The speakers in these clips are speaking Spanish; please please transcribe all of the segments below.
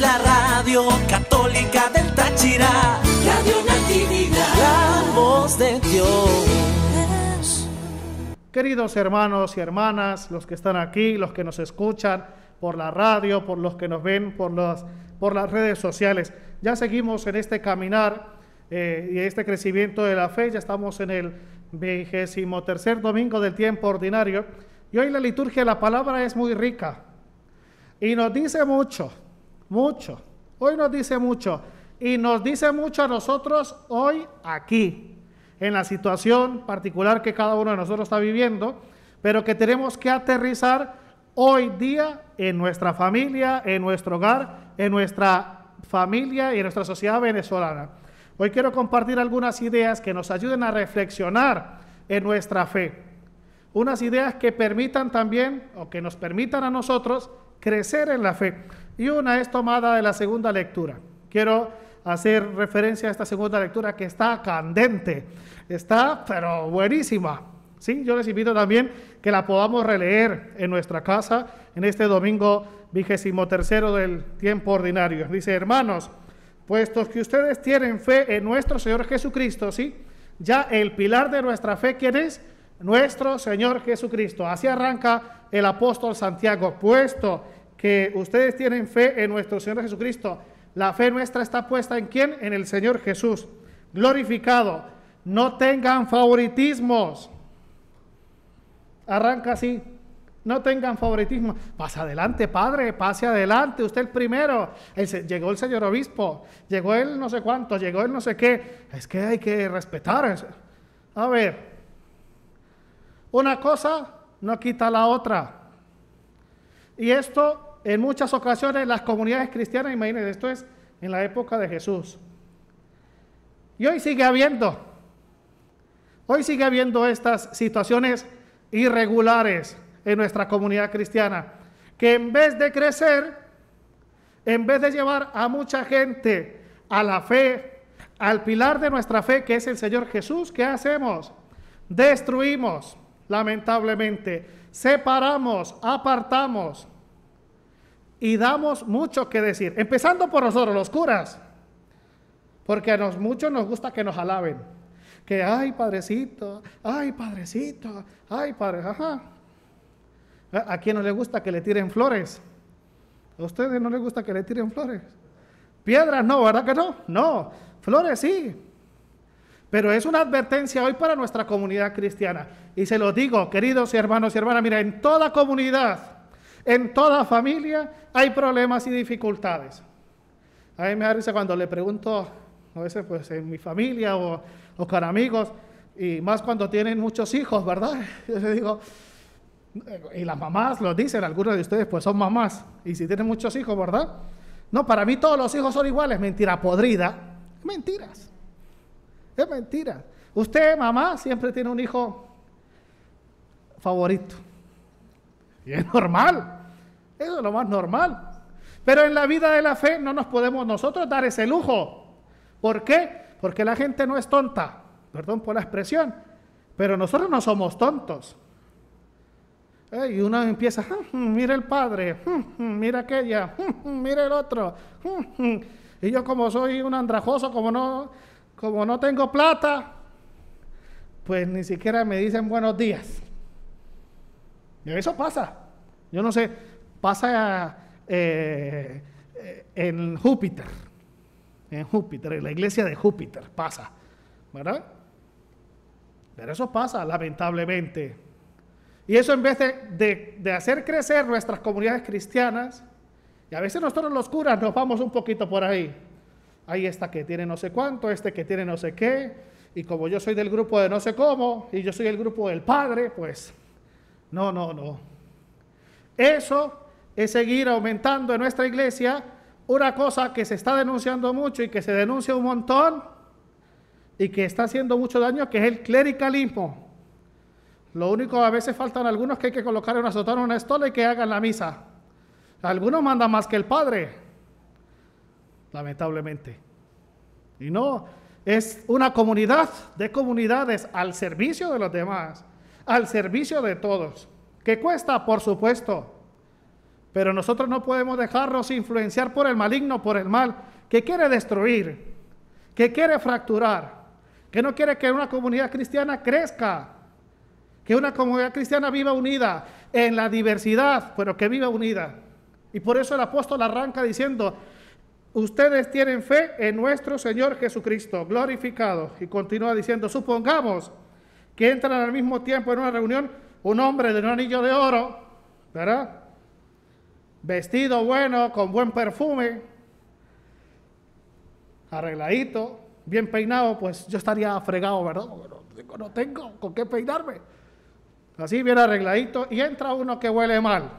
la radio católica del Táchira, Radio Natividad, la voz de Dios. Queridos hermanos y hermanas, los que están aquí, los que nos escuchan por la radio, por los que nos ven por las, por las redes sociales, ya seguimos en este caminar eh, y este crecimiento de la fe, ya estamos en el 23 tercer domingo del tiempo ordinario. Y hoy la liturgia de la palabra es muy rica y nos dice mucho. Mucho. Hoy nos dice mucho. Y nos dice mucho a nosotros hoy aquí, en la situación particular que cada uno de nosotros está viviendo, pero que tenemos que aterrizar hoy día en nuestra familia, en nuestro hogar, en nuestra familia y en nuestra sociedad venezolana. Hoy quiero compartir algunas ideas que nos ayuden a reflexionar en nuestra fe. Unas ideas que permitan también, o que nos permitan a nosotros, crecer en la fe y una es tomada de la segunda lectura. Quiero hacer referencia a esta segunda lectura que está candente, está pero buenísima. ¿sí? Yo les invito también que la podamos releer en nuestra casa en este domingo vigésimo tercero del tiempo ordinario. Dice, hermanos, puestos que ustedes tienen fe en nuestro Señor Jesucristo, ¿sí? ya el pilar de nuestra fe, ¿quién es? Nuestro Señor Jesucristo. Así arranca el apóstol Santiago, puesto que ustedes tienen fe en nuestro Señor Jesucristo. La fe nuestra está puesta en quién? En el Señor Jesús, glorificado. No tengan favoritismos. Arranca así. No tengan favoritismo. Pase adelante, padre, pase adelante. Usted el primero. llegó el señor obispo, llegó el no sé cuánto, llegó el no sé qué. Es que hay que respetar. A ver, una cosa no quita la otra. Y esto en muchas ocasiones las comunidades cristianas, imagínense, esto es en la época de Jesús. Y hoy sigue habiendo, hoy sigue habiendo estas situaciones irregulares en nuestra comunidad cristiana, que en vez de crecer, en vez de llevar a mucha gente a la fe, al pilar de nuestra fe, que es el Señor Jesús, ¿qué hacemos? Destruimos, lamentablemente, separamos, apartamos y damos mucho que decir, empezando por nosotros, los curas, porque a nos, muchos nos gusta que nos alaben, que, ay, padrecito, ay, padrecito, ay, padre, ajá. ¿A quién no le gusta que le tiren flores? ¿A ustedes no les gusta que le tiren flores? Piedras no, ¿verdad que no? No, flores sí. Pero es una advertencia hoy para nuestra comunidad cristiana. Y se lo digo, queridos hermanos y hermanas, mira, en toda comunidad en toda familia hay problemas y dificultades. A mí me da cuando le pregunto, a veces pues en mi familia o, o con amigos, y más cuando tienen muchos hijos, ¿verdad? Yo les digo, y las mamás lo dicen, algunos de ustedes pues son mamás, y si tienen muchos hijos, ¿verdad? No, para mí todos los hijos son iguales, mentira podrida, mentiras, es mentira. Usted, mamá, siempre tiene un hijo favorito. Y es normal. Eso es lo más normal. Pero en la vida de la fe no nos podemos nosotros dar ese lujo. ¿Por qué? Porque la gente no es tonta. Perdón por la expresión. Pero nosotros no somos tontos. Eh, y uno empieza, ah, mm, mira el padre, mm, mm, mira aquella, mira el otro. Y yo como soy un andrajoso, como no, como no tengo plata, pues ni siquiera me dicen buenos días. Eso pasa. Yo no sé, pasa eh, eh, en Júpiter, en Júpiter, en la iglesia de Júpiter pasa, ¿verdad? Pero eso pasa, lamentablemente. Y eso en vez de, hacer crecer nuestras comunidades cristianas, y a veces nosotros los curas nos vamos un poquito por ahí. Hay esta que tiene no sé cuánto, este que tiene no sé qué, y como yo soy del grupo de no sé cómo, y yo soy el grupo del padre, pues no, no, no. Eso es seguir aumentando en nuestra iglesia una cosa que se está denunciando mucho y que se denuncia un montón y que está haciendo mucho daño, que es el clericalismo. Lo único, a veces faltan algunos que hay que colocar una sotana, una estola y que hagan la misa. Algunos mandan más que el Padre, lamentablemente. Y no, es una comunidad de comunidades al servicio de los demás al servicio de todos, que cuesta, por supuesto, pero nosotros no podemos dejarnos influenciar por el maligno, por el mal, que quiere destruir, que quiere fracturar, que no quiere que una comunidad cristiana crezca, que una comunidad cristiana viva unida en la diversidad, pero que viva unida. Y por eso el apóstol arranca diciendo, ustedes tienen fe en nuestro Señor Jesucristo, glorificado. Y continúa diciendo, supongamos que entran al mismo tiempo en una reunión un hombre de un anillo de oro, ¿verdad? Vestido bueno, con buen perfume, arregladito, bien peinado, pues yo estaría fregado, ¿verdad? No, tengo con qué peinarme. Así bien arregladito, y entra uno que huele mal.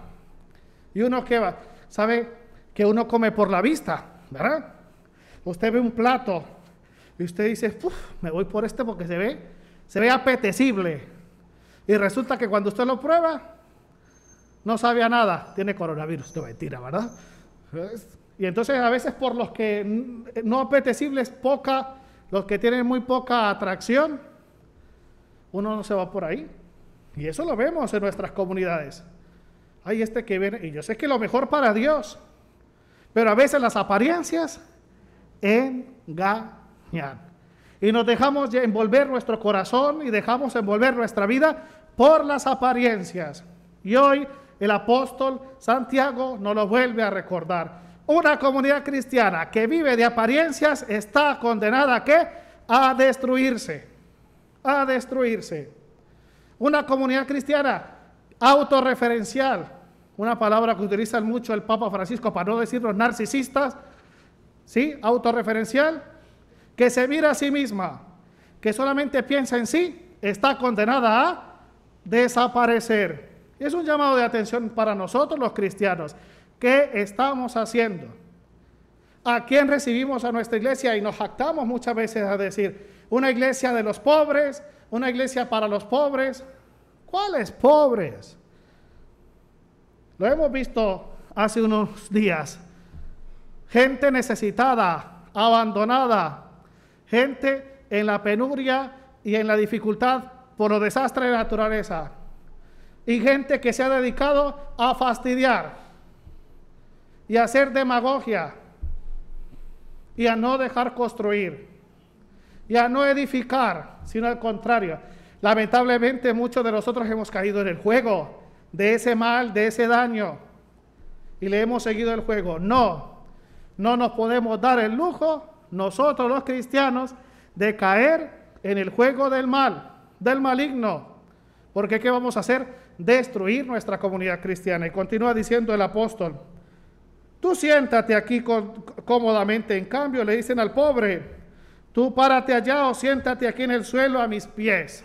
Y uno que va, sabe que uno come por la vista, ¿verdad? Usted ve un plato y usted dice, Puf, me voy por este porque se ve se ve apetecible. Y resulta que cuando usted lo prueba, no sabe a nada, tiene coronavirus. No, mentira, ¿verdad? Y entonces a veces por los que no apetecibles, poca, los que tienen muy poca atracción, uno no se va por ahí. Y eso lo vemos en nuestras comunidades. Hay este que viene, y yo sé que lo mejor para Dios, pero a veces las apariencias engañan y nos dejamos envolver nuestro corazón y dejamos envolver nuestra vida por las apariencias. Y hoy el apóstol Santiago nos lo vuelve a recordar. Una comunidad cristiana que vive de apariencias está condenada a qué? A destruirse. A destruirse. Una comunidad cristiana autorreferencial, una palabra que utiliza mucho el Papa Francisco para no decirnos narcisistas, ¿sí? Autorreferencial que se mira a sí misma, que solamente piensa en sí, está condenada a desaparecer. Es un llamado de atención para nosotros los cristianos. ¿Qué estamos haciendo? ¿A quién recibimos a nuestra iglesia? Y nos jactamos muchas veces a decir, una iglesia de los pobres, una iglesia para los pobres. ¿Cuáles pobres? Lo hemos visto hace unos días. Gente necesitada, abandonada, gente en la penuria y en la dificultad por los desastres de la naturaleza. Y gente que se ha dedicado a fastidiar y a hacer demagogia y a no dejar construir y a no edificar, sino al contrario. Lamentablemente muchos de nosotros hemos caído en el juego de ese mal, de ese daño y le hemos seguido el juego. No, no nos podemos dar el lujo nosotros los cristianos de caer en el juego del mal, del maligno. Porque ¿qué vamos a hacer? Destruir nuestra comunidad cristiana. Y continúa diciendo el apóstol, tú siéntate aquí cómodamente, en cambio le dicen al pobre, tú párate allá o siéntate aquí en el suelo a mis pies.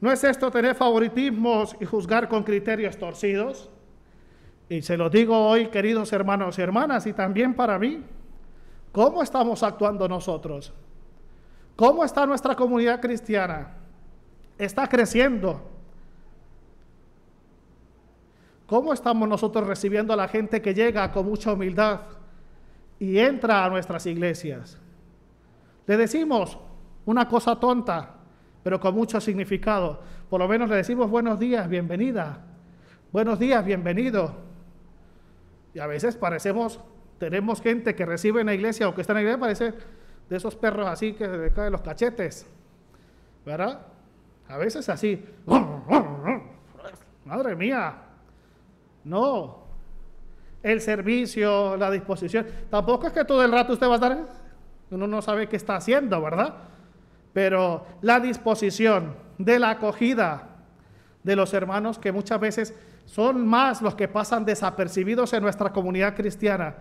¿No es esto tener favoritismos y juzgar con criterios torcidos? Y se lo digo hoy, queridos hermanos y hermanas, y también para mí. ¿Cómo estamos actuando nosotros? ¿Cómo está nuestra comunidad cristiana? ¿Está creciendo? ¿Cómo estamos nosotros recibiendo a la gente que llega con mucha humildad y entra a nuestras iglesias? Le decimos una cosa tonta, pero con mucho significado. Por lo menos le decimos buenos días, bienvenida. Buenos días, bienvenido. Y a veces parecemos tenemos gente que recibe en la iglesia o que está en la iglesia, parece de esos perros así que se le caen los cachetes. ¿Verdad? A veces así. Madre mía. No. El servicio, la disposición. Tampoco es que todo el rato usted va a estar. Uno no sabe qué está haciendo, ¿verdad? Pero la disposición de la acogida de los hermanos que muchas veces son más los que pasan desapercibidos en nuestra comunidad cristiana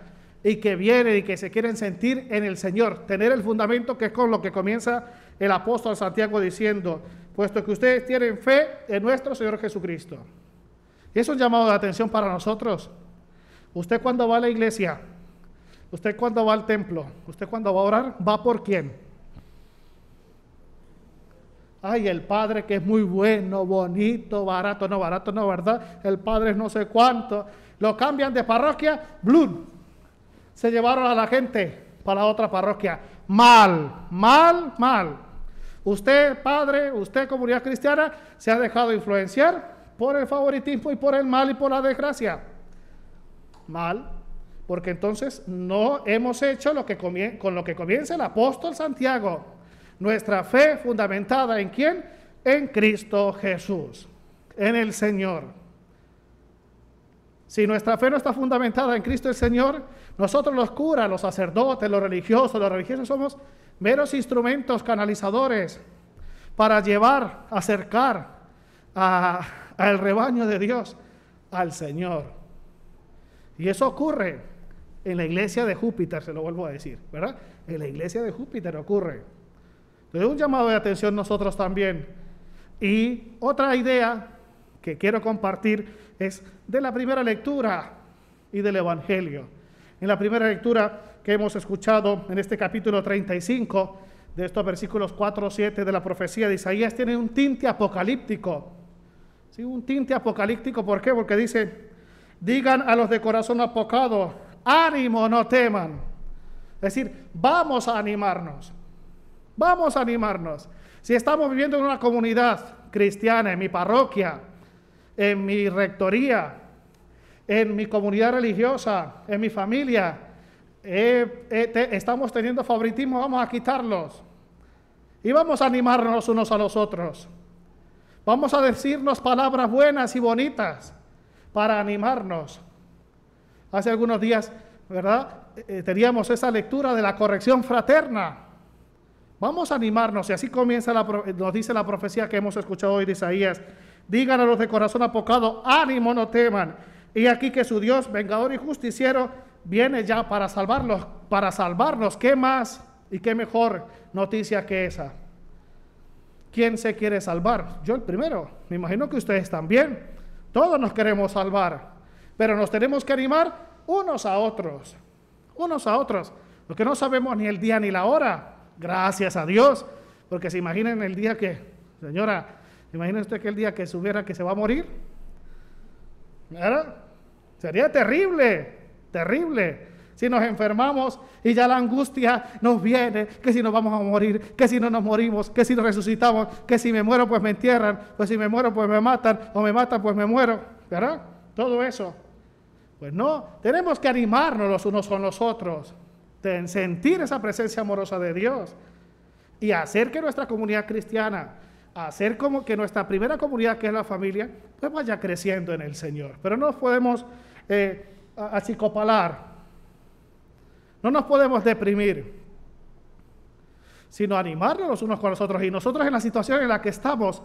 y que vienen y que se quieren sentir en el Señor, tener el fundamento que es con lo que comienza el apóstol Santiago diciendo, puesto que ustedes tienen fe en nuestro Señor Jesucristo. eso es un llamado de atención para nosotros. Usted cuando va a la iglesia, usted cuando va al templo, usted cuando va a orar, va por quién. Ay, el Padre que es muy bueno, bonito, barato, no barato, no verdad. El Padre es no sé cuánto. Lo cambian de parroquia, ¡blum! se llevaron a la gente para otra parroquia. Mal, mal, mal. Usted, padre, usted, comunidad cristiana, se ha dejado influenciar por el favoritismo y por el mal y por la desgracia. Mal, porque entonces no hemos hecho lo que con lo que comienza el apóstol Santiago. Nuestra fe fundamentada en quién? En Cristo Jesús, en el Señor. Si nuestra fe no está fundamentada en Cristo el Señor, nosotros los curas, los sacerdotes, los religiosos, los religiosos somos meros instrumentos canalizadores para llevar, acercar al rebaño de Dios, al Señor. Y eso ocurre en la iglesia de Júpiter, se lo vuelvo a decir, ¿verdad? En la iglesia de Júpiter ocurre. Entonces, un llamado de atención nosotros también. Y otra idea que quiero compartir es de la primera lectura y del Evangelio. En la primera lectura que hemos escuchado en este capítulo 35 de estos versículos 4 o 7 de la profecía de Isaías tiene un tinte apocalíptico. ¿Sí? Un tinte apocalíptico, ¿por qué? Porque dice, digan a los de corazón apocado, ánimo, no teman. Es decir, vamos a animarnos, vamos a animarnos. Si estamos viviendo en una comunidad cristiana, en mi parroquia, en mi rectoría, en mi comunidad religiosa, en mi familia. estamos teniendo favoritismo, vamos a quitarlos. Y vamos a animarnos unos a los otros. Vamos a decirnos palabras buenas y bonitas para animarnos. Hace algunos días, ¿verdad? Eh, eh, teníamos esa lectura de la corrección fraterna. Vamos a animarnos y así comienza la, eh, nos dice la profecía que hemos escuchado hoy de Isaías Digan a los de corazón apocado, ánimo, no teman. Y aquí que su Dios, vengador y justiciero, viene ya para salvarlos, para salvarnos. ¿Qué más y qué mejor noticia que esa? ¿Quién se quiere salvar? Yo el primero. Me imagino que ustedes también. Todos nos queremos salvar, pero nos tenemos que animar unos a otros, unos a otros, porque no sabemos ni el día ni la hora. Gracias a Dios, porque se imaginen el día que, señora, Imagínese usted que el día que subiera que se va a morir. ¿Verdad? Sería terrible, terrible. Si nos enfermamos y ya la angustia nos viene, que si nos vamos a morir, que si no nos morimos, que si nos resucitamos, que si me muero pues me entierran, pues si me muero pues me matan, o me matan pues me muero, ¿verdad? Todo eso. Pues no, tenemos que animarnos los unos con los otros, de sentir esa presencia amorosa de Dios y hacer que nuestra comunidad cristiana hacer como que nuestra primera comunidad, que es la familia, pues vaya creciendo en el Señor. Pero no nos podemos eh, no nos podemos deprimir, sino animarnos los unos con los otros. Y nosotros en la situación en la que estamos,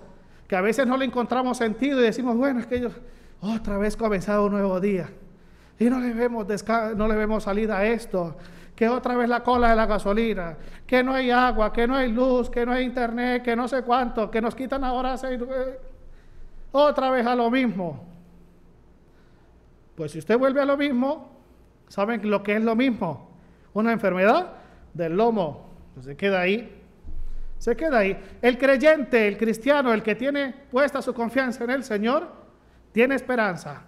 que a veces no le encontramos sentido y decimos, bueno, es que ellos, otra vez comenzado un nuevo día. Y no le vemos, no le vemos salida a esto que otra vez la cola de la gasolina, que no hay agua, que no hay luz, que no hay internet, que no sé cuánto, que nos quitan ahora otra vez a lo mismo. Pues si usted vuelve a lo mismo, ¿saben lo que es lo mismo? Una enfermedad del lomo. Pues se queda ahí, se queda ahí. El creyente, el cristiano, el que tiene puesta su confianza en el Señor, tiene esperanza.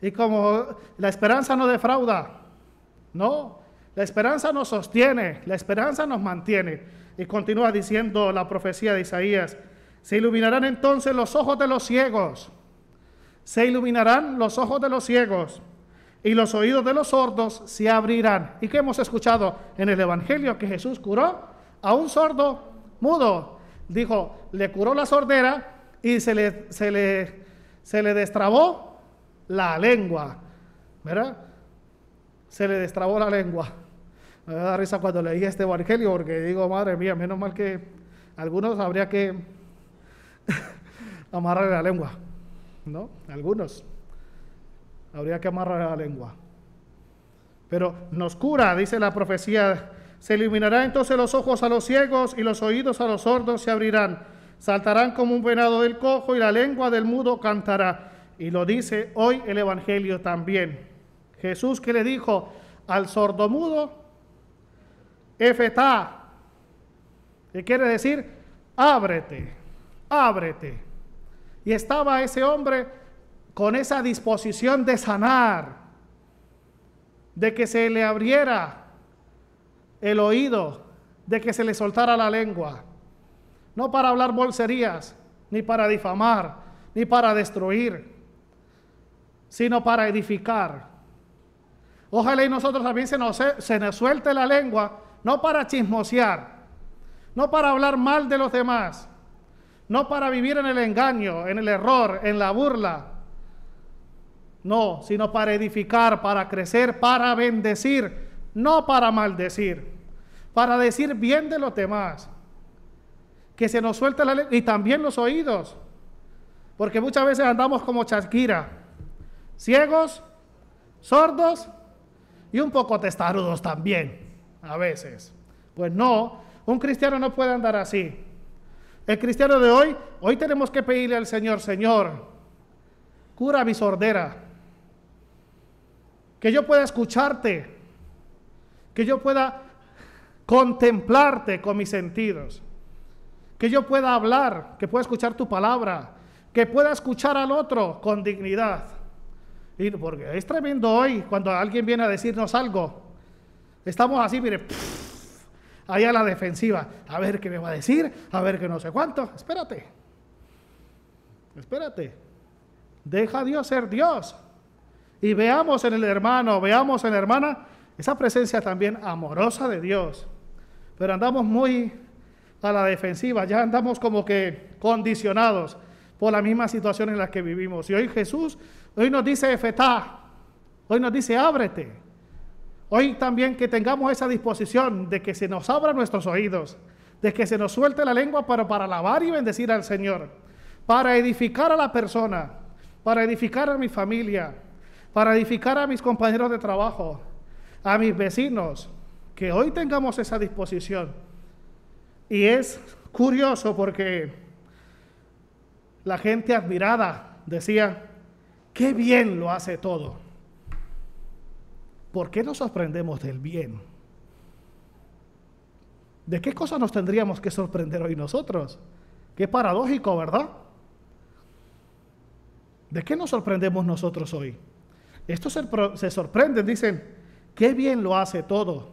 Y como la esperanza no defrauda, no, la esperanza nos sostiene, la esperanza nos mantiene. Y continúa diciendo la profecía de Isaías, se iluminarán entonces los ojos de los ciegos, se iluminarán los ojos de los ciegos y los oídos de los sordos se abrirán. ¿Y qué hemos escuchado en el Evangelio? Que Jesús curó a un sordo mudo. Dijo, le curó la sordera y se le, se le, se le destrabó la lengua. ¿Verdad? se le destrabó la lengua. Me da risa cuando leí este evangelio porque digo, madre mía, menos mal que algunos habría que amarrar la lengua, ¿no? Algunos habría que amarrar la lengua. Pero nos cura, dice la profecía, se iluminarán entonces los ojos a los ciegos y los oídos a los sordos se abrirán. Saltarán como un venado del cojo y la lengua del mudo cantará. Y lo dice hoy el Evangelio también. Jesús que le dijo al sordomudo, efetá, que quiere decir, ábrete, ábrete. Y estaba ese hombre con esa disposición de sanar, de que se le abriera el oído, de que se le soltara la lengua. No para hablar bolserías, ni para difamar, ni para destruir, sino para edificar. Ojalá y nosotros también se nos, se nos suelte la lengua, no para chismosear, no para hablar mal de los demás, no para vivir en el engaño, en el error, en la burla. No, sino para edificar, para crecer, para bendecir, no para maldecir, para decir bien de los demás. Que se nos suelte la lengua y también los oídos, porque muchas veces andamos como chasquira, ciegos, sordos y un poco testarudos también, a veces. Pues no, un cristiano no puede andar así. El cristiano de hoy, hoy tenemos que pedirle al Señor, Señor, cura mi sordera, que yo pueda escucharte, que yo pueda contemplarte con mis sentidos, que yo pueda hablar, que pueda escuchar tu palabra, que pueda escuchar al otro con dignidad porque es tremendo hoy cuando alguien viene a decirnos algo. Estamos así, mire, Ahí allá a la defensiva. A ver qué me va a decir, a ver qué no sé cuánto. Espérate. Espérate. Deja a Dios ser Dios. Y veamos en el hermano, veamos en la hermana esa presencia también amorosa de Dios. Pero andamos muy a la defensiva, ya andamos como que condicionados por la misma situación en la que vivimos. Y hoy Jesús Hoy nos dice Efetá, hoy nos dice ábrete. Hoy también que tengamos esa disposición de que se nos abran nuestros oídos, de que se nos suelte la lengua para, para alabar y bendecir al Señor, para edificar a la persona, para edificar a mi familia, para edificar a mis compañeros de trabajo, a mis vecinos, que hoy tengamos esa disposición. Y es curioso porque la gente admirada decía, qué bien lo hace todo. ¿Por qué nos sorprendemos del bien? ¿De qué cosa nos tendríamos que sorprender hoy nosotros? Qué paradójico, ¿verdad? ¿De qué nos sorprendemos nosotros hoy? Estos se sorprenden, dicen, qué bien lo hace todo.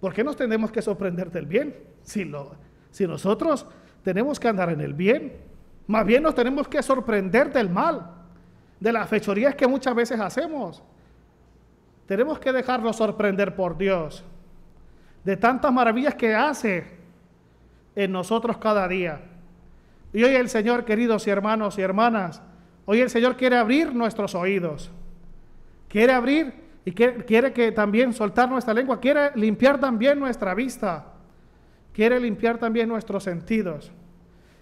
¿Por qué nos tenemos que sorprender del bien? Si, si nosotros tenemos que andar en el bien, más bien nos tenemos que sorprender del mal de las fechorías que muchas veces hacemos. Tenemos que dejarnos sorprender por Dios de tantas maravillas que hace en nosotros cada día. Y hoy el Señor, queridos y hermanos y hermanas, hoy el Señor quiere abrir nuestros oídos, quiere abrir y quiere, quiere que también soltar nuestra lengua, quiere limpiar también nuestra vista, quiere limpiar también nuestros sentidos.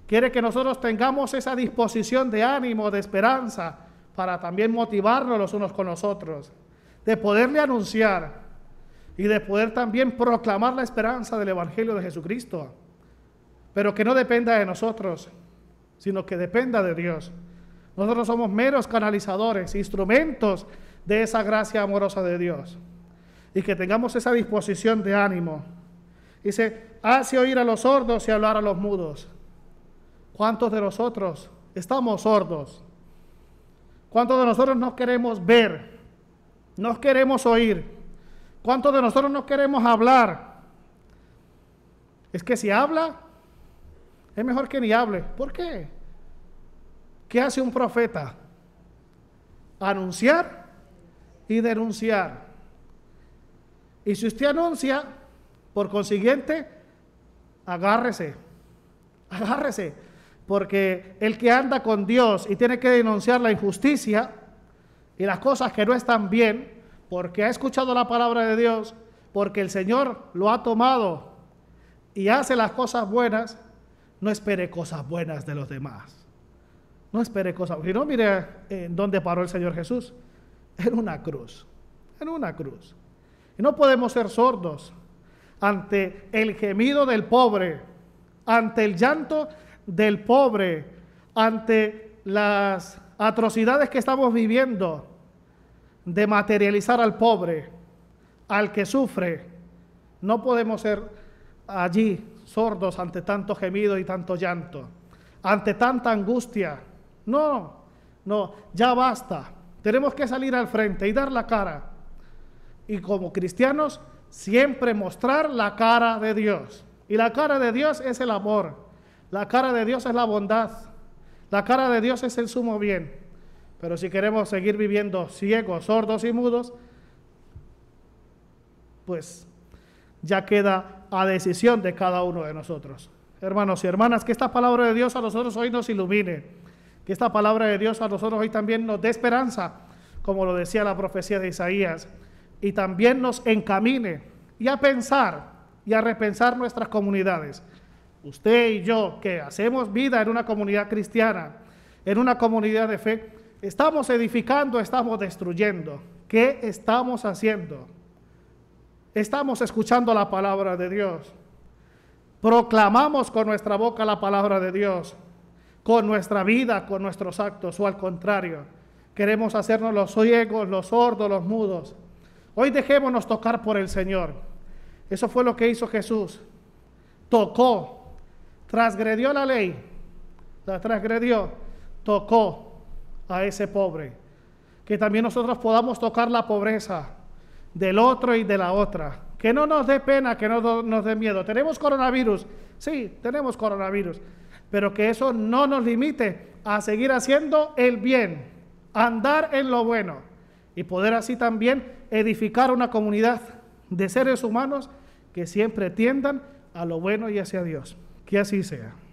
Quiere que nosotros tengamos esa disposición de ánimo, de esperanza, para también motivarnos los unos con los otros, de poderle anunciar y de poder también proclamar la esperanza del Evangelio de Jesucristo, pero que no dependa de nosotros, sino que dependa de Dios. Nosotros somos meros canalizadores, instrumentos de esa gracia amorosa de Dios. Y que tengamos esa disposición de ánimo. Dice, hace oír a los sordos y hablar a los mudos. ¿Cuántos de nosotros estamos sordos? ¿Cuántos de nosotros no queremos ver? No queremos oír. ¿Cuántos de nosotros no queremos hablar? Es que si habla, es mejor que ni hable. ¿Por qué? ¿Qué hace un profeta? Anunciar y denunciar. Y si usted anuncia, por consiguiente, agárrese. Agárrese porque el que anda con Dios y tiene que denunciar la injusticia y las cosas que no están bien, porque ha escuchado la palabra de Dios, porque el Señor lo ha tomado y hace las cosas buenas, no espere cosas buenas de los demás. No espere cosas buenas. Y no, mire eh, en dónde paró el Señor Jesús. En una cruz. En una cruz. Y no podemos ser sordos ante el gemido del pobre, ante el llanto del pobre ante las atrocidades que estamos viviendo de materializar al pobre, al que sufre. No podemos ser allí sordos ante tanto gemido y tanto llanto, ante tanta angustia. No, no, ya basta. Tenemos que salir al frente y dar la cara. Y como cristianos, siempre mostrar la cara de Dios. Y la cara de Dios es el amor. La cara de Dios es la bondad. La cara de Dios es el sumo bien. Pero si queremos seguir viviendo ciegos, sordos y mudos, pues ya queda a decisión de cada uno de nosotros. Hermanos y hermanas, que esta palabra de Dios a nosotros hoy nos ilumine. Que esta palabra de Dios a nosotros hoy también nos dé esperanza, como lo decía la profecía de Isaías. Y también nos encamine y a pensar y a repensar nuestras comunidades usted y yo, que hacemos vida en una comunidad cristiana, en una comunidad de fe, estamos edificando, estamos destruyendo. ¿Qué estamos haciendo? Estamos escuchando la palabra de Dios. Proclamamos con nuestra boca la palabra de Dios, con nuestra vida, con nuestros actos, o al contrario, queremos hacernos los ciegos, los sordos, los mudos. Hoy dejémonos tocar por el Señor. Eso fue lo que hizo Jesús. Tocó Transgredió la ley, la transgredió, tocó a ese pobre. Que también nosotros podamos tocar la pobreza del otro y de la otra. Que no nos dé pena, que no nos dé miedo. Tenemos coronavirus, sí, tenemos coronavirus, pero que eso no nos limite a seguir haciendo el bien, andar en lo bueno y poder así también edificar una comunidad de seres humanos que siempre tiendan a lo bueno y hacia Dios. Que así sea.